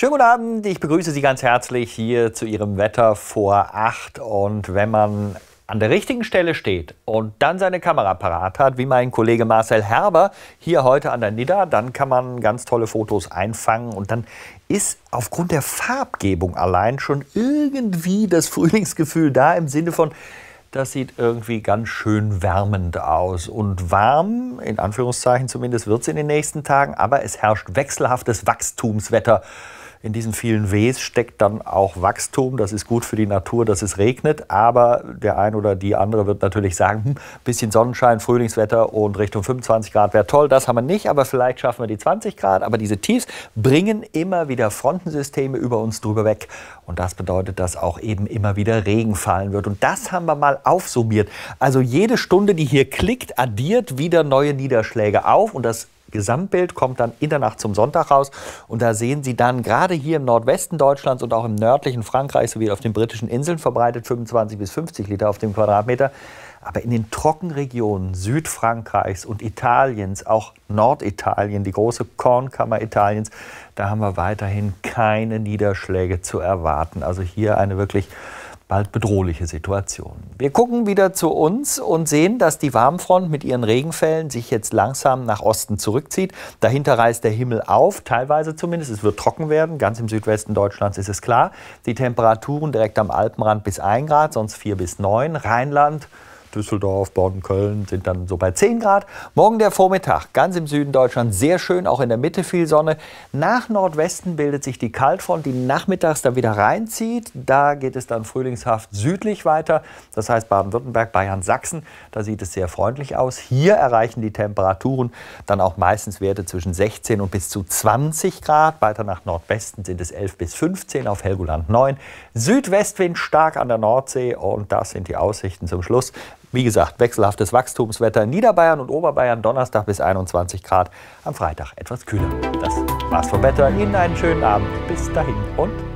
Schönen guten Abend, ich begrüße Sie ganz herzlich hier zu Ihrem Wetter vor 8. Und wenn man an der richtigen Stelle steht und dann seine Kamera parat hat, wie mein Kollege Marcel Herber hier heute an der Nidda, dann kann man ganz tolle Fotos einfangen und dann ist aufgrund der Farbgebung allein schon irgendwie das Frühlingsgefühl da im Sinne von, das sieht irgendwie ganz schön wärmend aus. Und warm, in Anführungszeichen zumindest, wird es in den nächsten Tagen, aber es herrscht wechselhaftes Wachstumswetter. In diesen vielen Ws steckt dann auch Wachstum. Das ist gut für die Natur, dass es regnet. Aber der eine oder die andere wird natürlich sagen, ein hm, bisschen Sonnenschein, Frühlingswetter und Richtung 25 Grad wäre toll. Das haben wir nicht, aber vielleicht schaffen wir die 20 Grad. Aber diese Tiefs bringen immer wieder Frontensysteme über uns drüber weg. Und das bedeutet, dass auch eben immer wieder Regen fallen wird. Und das haben wir mal aufsummiert. Also jede Stunde, die hier klickt, addiert wieder neue Niederschläge auf. Und das Gesamtbild kommt dann in der Nacht zum Sonntag raus. Und da sehen Sie dann gerade hier im Nordwesten Deutschlands und auch im nördlichen Frankreich sowie auf den britischen Inseln verbreitet 25 bis 50 Liter auf dem Quadratmeter. Aber in den Trockenregionen Südfrankreichs und Italiens, auch Norditalien, die große Kornkammer Italiens, da haben wir weiterhin keine Niederschläge zu erwarten. Also hier eine wirklich bald bedrohliche Situation. Wir gucken wieder zu uns und sehen, dass die Warmfront mit ihren Regenfällen sich jetzt langsam nach Osten zurückzieht. Dahinter reißt der Himmel auf, teilweise zumindest. Es wird trocken werden, ganz im Südwesten Deutschlands ist es klar. Die Temperaturen direkt am Alpenrand bis 1 Grad, sonst 4 bis 9. Rheinland Düsseldorf, Bonn, Köln sind dann so bei 10 Grad. Morgen der Vormittag, ganz im Süden Deutschlands, sehr schön, auch in der Mitte viel Sonne. Nach Nordwesten bildet sich die Kaltfront, die nachmittags dann wieder reinzieht. Da geht es dann frühlingshaft südlich weiter. Das heißt Baden-Württemberg, Bayern, Sachsen, da sieht es sehr freundlich aus. Hier erreichen die Temperaturen dann auch meistens Werte zwischen 16 und bis zu 20 Grad. Weiter nach Nordwesten sind es 11 bis 15, auf Helgoland 9. Südwestwind stark an der Nordsee und das sind die Aussichten zum Schluss. Wie gesagt, wechselhaftes Wachstumswetter in Niederbayern und Oberbayern Donnerstag bis 21 Grad, am Freitag etwas kühler. Das war's vom Wetter. Ihnen einen schönen Abend. Bis dahin und